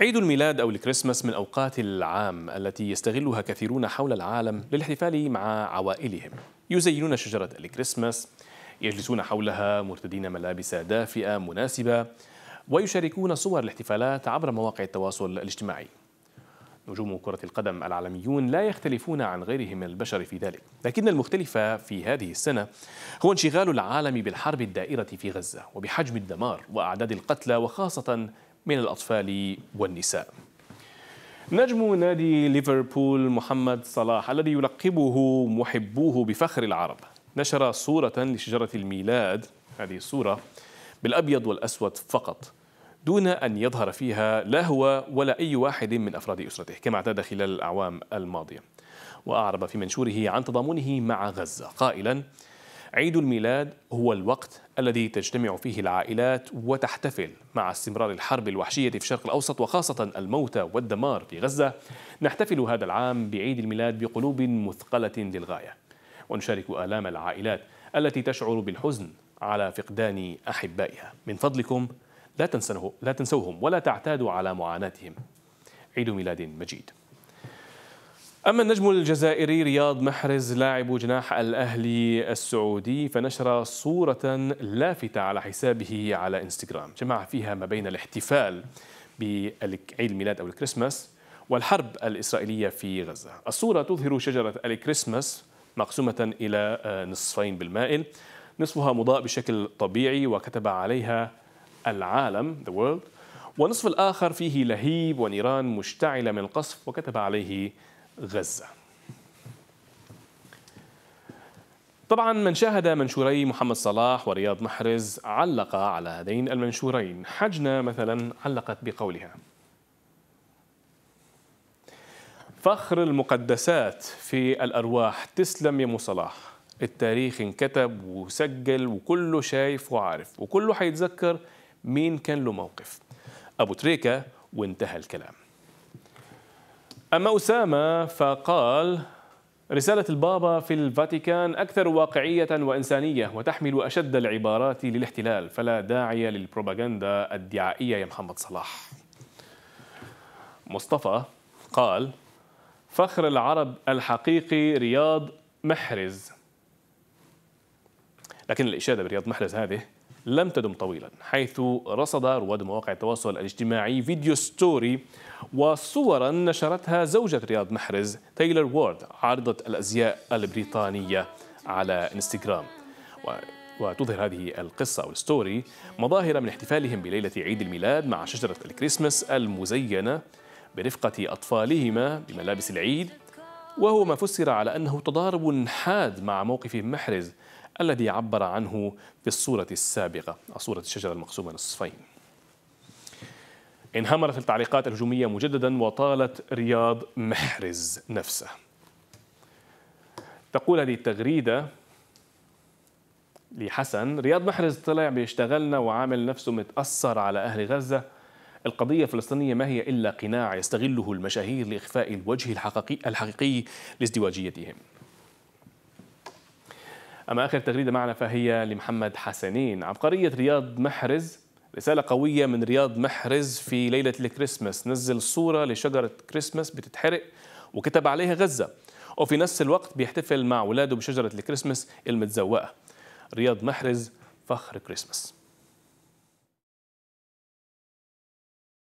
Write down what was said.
عيد الميلاد أو الكريسماس من أوقات العام التي يستغلها كثيرون حول العالم للاحتفال مع عوائلهم يزينون شجرة الكريسماس يجلسون حولها مرتدين ملابس دافئة مناسبة ويشاركون صور الاحتفالات عبر مواقع التواصل الاجتماعي نجوم كرة القدم العالميون لا يختلفون عن غيرهم من البشر في ذلك، لكن المختلف في هذه السنة هو انشغال العالم بالحرب الدائرة في غزة وبحجم الدمار وأعداد القتلى وخاصة من الأطفال والنساء نجم نادي ليفربول محمد صلاح الذي يلقبه محبوه بفخر العرب نشر صورة لشجرة الميلاد هذه الصورة بالأبيض والأسود فقط دون أن يظهر فيها لا هو ولا أي واحد من أفراد أسرته كما اعتاد خلال الأعوام الماضية وأعرب في منشوره عن تضامنه مع غزة قائلا عيد الميلاد هو الوقت الذي تجتمع فيه العائلات وتحتفل مع استمرار الحرب الوحشية في الشرق الأوسط وخاصة الموتى والدمار في غزة نحتفل هذا العام بعيد الميلاد بقلوب مثقلة للغاية ونشارك آلام العائلات التي تشعر بالحزن على فقدان أحبائها من فضلكم لا, لا تنسوهم ولا تعتادوا على معاناتهم عيد ميلاد مجيد أما النجم الجزائري رياض محرز لاعب جناح الأهلي السعودي فنشر صورة لافتة على حسابه على إنستغرام جمع فيها ما بين الاحتفال بعيد الميلاد أو الكريسماس والحرب الإسرائيلية في غزة الصورة تظهر شجرة الكريسماس مقسومة إلى نصفين بالمائل نصفها مضاء بشكل طبيعي وكتب عليها العالم the world والنصف الآخر فيه لهيب ونيران مشتعلة من القصف وكتب عليه غزة طبعا من شاهد منشوري محمد صلاح ورياض محرز علق على هذين المنشورين حجنا مثلا علقت بقولها فخر المقدسات في الأرواح تسلم يا مصلاح صلاح التاريخ انكتب وسجل وكله شايف وعارف وكله حيتذكر مين كان له موقف أبو تريكة وانتهى الكلام أما أسامة فقال رسالة البابا في الفاتيكان أكثر واقعية وإنسانية وتحمل أشد العبارات للاحتلال فلا داعي للبروباغندا الدعائية يا محمد صلاح مصطفى قال فخر العرب الحقيقي رياض محرز لكن الإشادة برياض محرز هذه لم تدم طويلا حيث رصد رواد مواقع التواصل الاجتماعي فيديو ستوري وصورا نشرتها زوجة رياض محرز تايلر وورد عارضة الأزياء البريطانية على انستغرام وتظهر هذه القصة أو الستوري مظاهر من احتفالهم بليلة عيد الميلاد مع شجرة الكريسماس المزينة برفقة أطفالهما بملابس العيد وهو ما فسر على أنه تضارب حاد مع موقف محرز الذي عبر عنه بالصورة السابقة صورة الشجرة المقسومة نصفين انهمرت التعليقات الهجومية مجددا وطالت رياض محرز نفسه تقول هذه التغريدة لحسن رياض محرز طلع بيشتغلنا وعامل نفسه متأثر على أهل غزة القضية الفلسطينية ما هي إلا قناع يستغله المشاهير لإخفاء الوجه الحقيقي, الحقيقي لازدواجيتهم أما آخر تغريدة معنا فهي لمحمد حسنين عبقرية رياض محرز رسالة قوية من رياض محرز في ليلة الكريسماس نزل صورة لشجرة كريسماس بتتحرق وكتب عليها غزة وفي نفس الوقت بيحتفل مع ولاده بشجرة الكريسماس المتزوقة رياض محرز فخر كريسماس